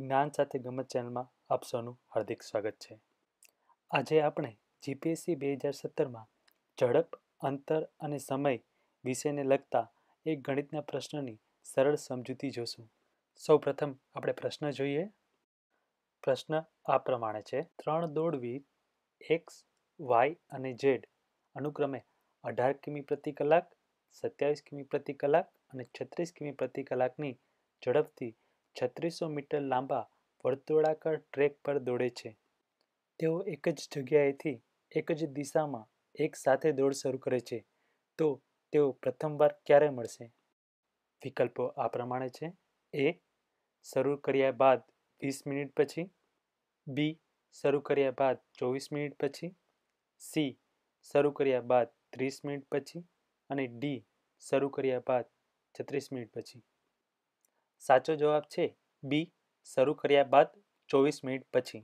જ્ઞાન સાથે ગમત ચેનલમાં આપ સૌનું હાર્દિક સ્વાગત છે આજે આપણે જીપીએસસી બે હજાર સત્તરમાં ઝડપ અંતર અને સમય વિષયને લગતા એક ગણિતના પ્રશ્નની સરળ સમજૂતી જોશું સૌ પ્રથમ આપણે પ્રશ્ન જોઈએ પ્રશ્ન આ પ્રમાણે છે ત્રણ દોડવી એક્સ વાય અને ઝેડ અનુક્રમે અઢાર કિમી પ્રતિ કલાક સત્યાવીસ કિમી પ્રતિ કલાક અને છત્રીસ કિમી પ્રતિ કલાકની ઝડપથી છત્રીસો મીટર લાંબા વર્તુળાકાર ટ્રેક પર દોડે છે તેઓ એક જ જગ્યાએથી એક જ દિશામાં એક સાથે દોડ શરૂ કરે છે તો તેઓ પ્રથમવાર ક્યારે મળશે વિકલ્પો આ પ્રમાણે છે એ શરૂ કર્યા બાદ વીસ મિનિટ પછી બી શરૂ કર્યા બાદ ચોવીસ મિનિટ પછી સી શરૂ કર્યા બાદ ત્રીસ મિનિટ પછી અને ડી શરૂ કર્યા બાદ છત્રીસ મિનિટ પછી સાચો જવાબ છે બી શરૂ કર્યા બાદ ચોવીસ મિનિટ પછી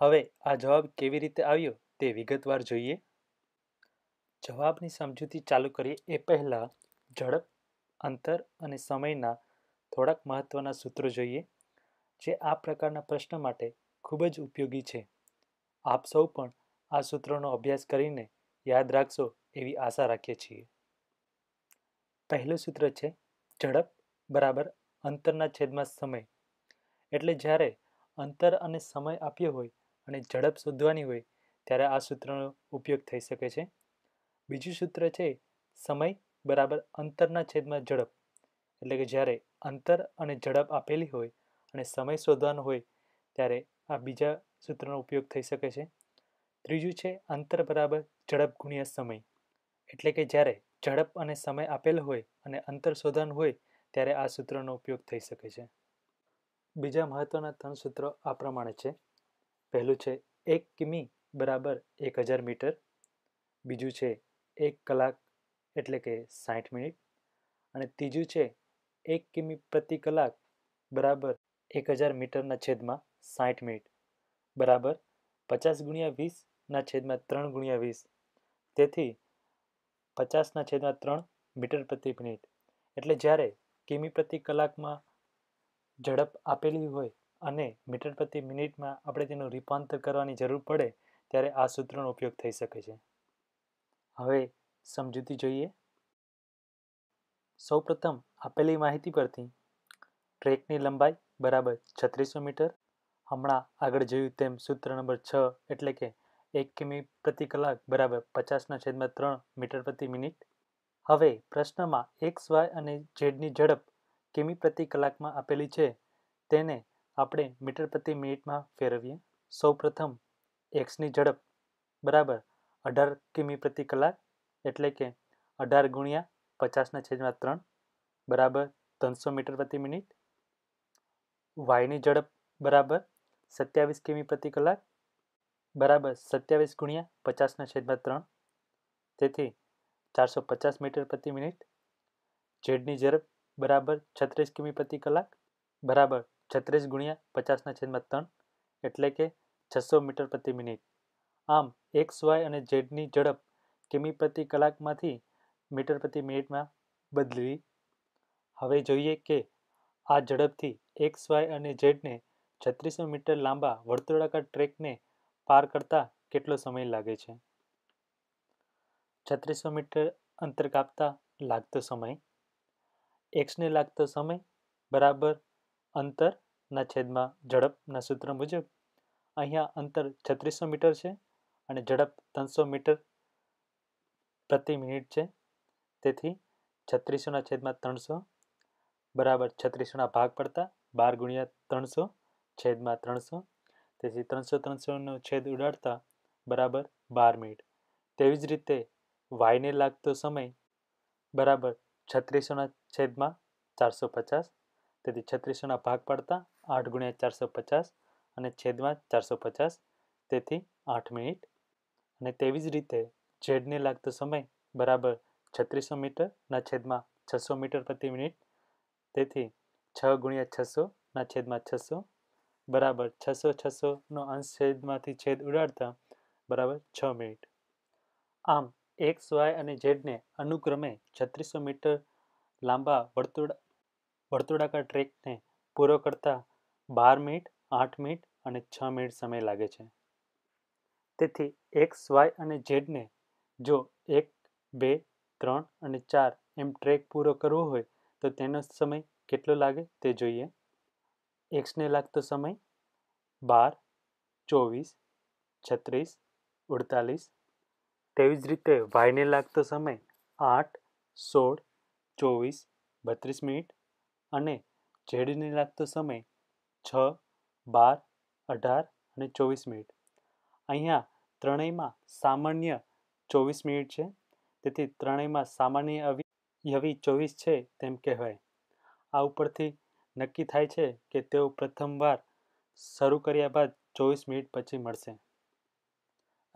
હવે આ જવાબ કેવી રીતે આવ્યો તે વિગતવાર જોઈએ જવાબની સમજૂતી ચાલુ કરીએ એ પહેલાં ઝડપ અંતર અને સમયના થોડાક મહત્ત્વના સૂત્રો જોઈએ જે આ પ્રકારના પ્રશ્ન માટે ખૂબ જ ઉપયોગી છે આપ સૌ પણ આ સૂત્રોનો અભ્યાસ કરીને યાદ રાખશો એવી આશા રાખીએ છીએ પહેલું સૂત્ર છે ઝડપ બરાબર અંતરના છેદમાં સમય એટલે જ્યારે અંતર અને સમય આપ્યો હોય અને ઝડપ શોધવાની હોય ત્યારે આ સૂત્રનો ઉપયોગ થઈ શકે છે બીજું સૂત્ર છે સમય બરાબર અંતરના છેદમાં ઝડપ એટલે કે જ્યારે અંતર અને ઝડપ આપેલી હોય અને સમય શોધવાનો હોય ત્યારે આ બીજા સૂત્રનો ઉપયોગ થઈ શકે છે ત્રીજું છે અંતર બરાબર ઝડપ ગુણ્યા સમય એટલે કે જ્યારે ઝડપ અને સમય આપેલ હોય અને અંતર શોધવાનું હોય ત્યારે આ સૂત્રનો ઉપયોગ થઈ શકે છે બીજા મહત્ત્વના ત્રણ સૂત્રો આ પ્રમાણે છે પહેલું છે એક કિમી બરાબર એક હજાર મીટર બીજું છે એક કલાક એટલે કે સાઠ મિનિટ અને ત્રીજું છે એક કિમી પ્રતિ કલાક બરાબર એક હજાર મીટરના છેદમાં સાઠ મિનિટ બરાબર પચાસ ગુણ્યા વીસના છેદમાં ત્રણ ગુણ્યા વીસ તેથી પચાસના છેદમાં ત્રણ મીટર પ્રતિ મિનિટ એટલે જ્યારે કિમી પ્રતિ કલાકમાં ઝડપ આપેલી હોય અને મીટર પ્રતિ મિનિટમાં આપણે તેનું રૂપાંતર કરવાની જરૂર પડે ત્યારે આ સૂત્રનો ઉપયોગ થઈ શકે છે હવે સમજૂતી જોઈએ સૌપ્રથમ આપેલી માહિતી પરથી ટ્રેકની લંબાઈ બરાબર છત્રીસો મીટર હમણાં આગળ જોયું તેમ સૂત્ર નંબર છ એટલે કે એક કિમી પ્રતિ કલાક બરાબર પચાસના છેદમાં ત્રણ મીટર પ્રતિ મિનિટ હવે પ્રશ્નમાં એક્સ વાય અને ઝેડની ઝડપ કિમી પ્રતિ કલાકમાં આપેલી છે તેને આપણે મીટર પ્રતિ મિનિટમાં ફેરવીએ સૌ પ્રથમ એક્સની ઝડપ બરાબર અઢાર કિમી પ્રતિ કલાક એટલે કે અઢાર ગુણ્યા પચાસના છેદમાં ત્રણ બરાબર ત્રણસો મીટર પ્રતિ મિનિટ વાયની ઝડપ બરાબર સત્યાવીસ કિમી પ્રતિ કલાક બરાબર સત્યાવીસ ગુણ્યા પચાસના છેદમાં ત્રણ તેથી ચારસો પચાસ મીટર પ્રતિ મિનિટ ઝેડની ઝડપ બરાબર છત્રીસ કિમી પ્રતિ કલાક બરાબર છત્રીસ ગુણ્યા પચાસના છેદમાં ત્રણ એટલે કે છસો મીટર પ્રતિ મિનિટ આમ એક્સ વાય અને ઝેડની ઝડપ કિમી પ્રતિ કલાકમાંથી મીટર પ્રતિ મિનિટમાં બદલવી હવે જોઈએ કે આ ઝડપથી એક્સ વાય અને ઝેડને છત્રીસો મીટર લાંબા વર્તુળાકાર ટ્રેકને પાર કરતા કેટલો સમય લાગે છે છત્રીસો મીટર અંતર કાપતા લાગતો સમય એક્સને લાગતો સમય બરાબર અંતરના છેદમાં ઝડપના સૂત્ર મુજબ અહીંયા અંતર છત્રીસો મીટર છે અને ઝડપ ત્રણસો મીટર પ્રતિ મિનિટ છે તેથી છત્રીસોના છેદમાં ત્રણસો બરાબર છત્રીસોના ભાગ પડતા બાર ગુણ્યા ત્રણસો છેદમાં ત્રણસો તેથી ત્રણસો ત્રણસોનો છેદ ઉડાડતા બરાબર બાર મિનિટ તેવી જ રીતે વાયને લાગતો સમય બરાબર છત્રીસોના છેદમાં ચારસો પચાસ તેથી છત્રીસોના ભાગ પાડતા આઠ ગુણ્યા ચારસો પચાસ અને છેદમાં ચારસો પચાસ તેથી આઠ મિનિટ અને તેવી જ રીતે ઝેડને લાગતો સમય બરાબર છત્રીસો મીટરના છેદમાં છસો મીટર પ્રતિ મિનિટ તેથી છ ગુણ્યા છસોના છેદમાં છસો બરાબર છસો છસોનો અંશ છેદમાંથી છેદ ઉડાડતા બરાબર છ મિનિટ આમ એક્સ વાય અને ઝેડને અનુક્રમે છત્રીસો મીટર લાંબા વર્તુળા વર્તુળાકાર ટ્રેકને પૂરો કરતાં બાર મિનિટ આઠ મિનિટ અને છ મિનિટ સમય લાગે છે તેથી એક્સ વાય અને ઝેડને જો એક બે ત્રણ અને ચાર એમ ટ્રેક પૂરો કરવો હોય તો તેનો સમય કેટલો લાગે તે જોઈએ એક્સને લાગતો સમય બાર ચોવીસ છત્રીસ અડતાલીસ તેવી જ રીતે વાયને લાગતો સમય આઠ સોળ ચોવીસ બત્રીસ મિનિટ અને ઝેડને લાગતો સમય છ બાર અઢાર અને ચોવીસ મિનિટ અહીંયા ત્રણેયમાં સામાન્ય ચોવીસ મિનિટ છે તેથી ત્રણેયમાં સામાન્ય અવી અવી ચોવીસ છે તેમ કહેવાય આ ઉપરથી નક્કી થાય છે કે તેઓ પ્રથમવાર શરૂ કર્યા બાદ ચોવીસ મિનિટ પછી મળશે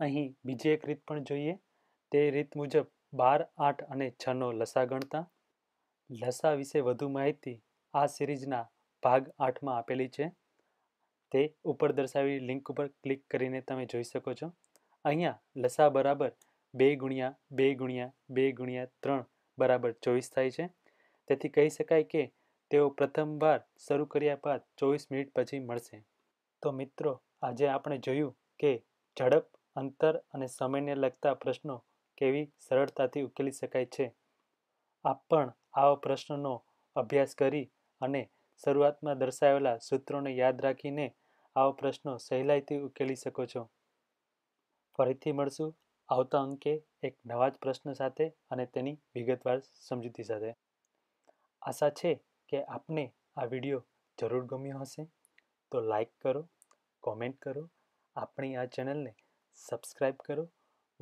અહીં બીજી એક રીત પણ જોઈએ તે રીત મુજબ બાર આઠ અને છનો લસા ગણતા લસા વિશે વધુ માહિતી આ સિરીઝના ભાગ આઠમાં આપેલી છે તે ઉપર દર્શાવી લિંક ઉપર ક્લિક કરીને તમે જોઈ શકો છો અહીંયા લસા બરાબર બે ગુણ્યા બે ગુણ્યા બે ગુણ્યા ત્રણ બરાબર ચોવીસ થાય છે તેથી કહી શકાય કે તેઓ પ્રથમવાર શરૂ કર્યા બાદ ચોવીસ મિનિટ પછી મળશે તો મિત્રો આજે આપણે જોયું કે ઝડપ અંતર અને સમયને લગતા પ્રશ્નો કેવી સરળતાથી ઉકેલી શકાય છે આપ પણ આવા પ્રશ્નનો અભ્યાસ કરી અને શરૂઆતમાં દર્શાવેલા સૂત્રોને યાદ રાખીને આવા પ્રશ્નો સહેલાઈથી ઉકેલી શકો છો ફરીથી મળશું આવતા અંકે એક નવા જ પ્રશ્ન સાથે અને તેની વિગતવાર સમજૂતી સાથે આશા છે કે આપને આ વિડીયો જરૂર ગમ્યો હશે તો લાઈક કરો કોમેન્ટ કરો આપણી આ ચેનલને સબસ્ક્રાઈબ કરો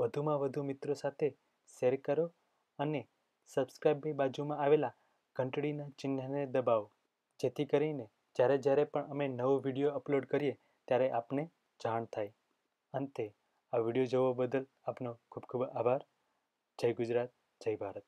વધુમાં વધુ મિત્રો સાથે શેર કરો અને સબસ્ક્રાઈબની બાજુમાં આવેલા ઘંટડીના ચિહ્નને દબાવો જેથી કરીને જ્યારે જ્યારે પણ અમે નવો વિડીયો અપલોડ કરીએ ત્યારે આપને જાણ થાય અંતે આ વિડીયો જોવા બદલ આપનો ખૂબ ખૂબ આભાર જય ગુજરાત જય ભારત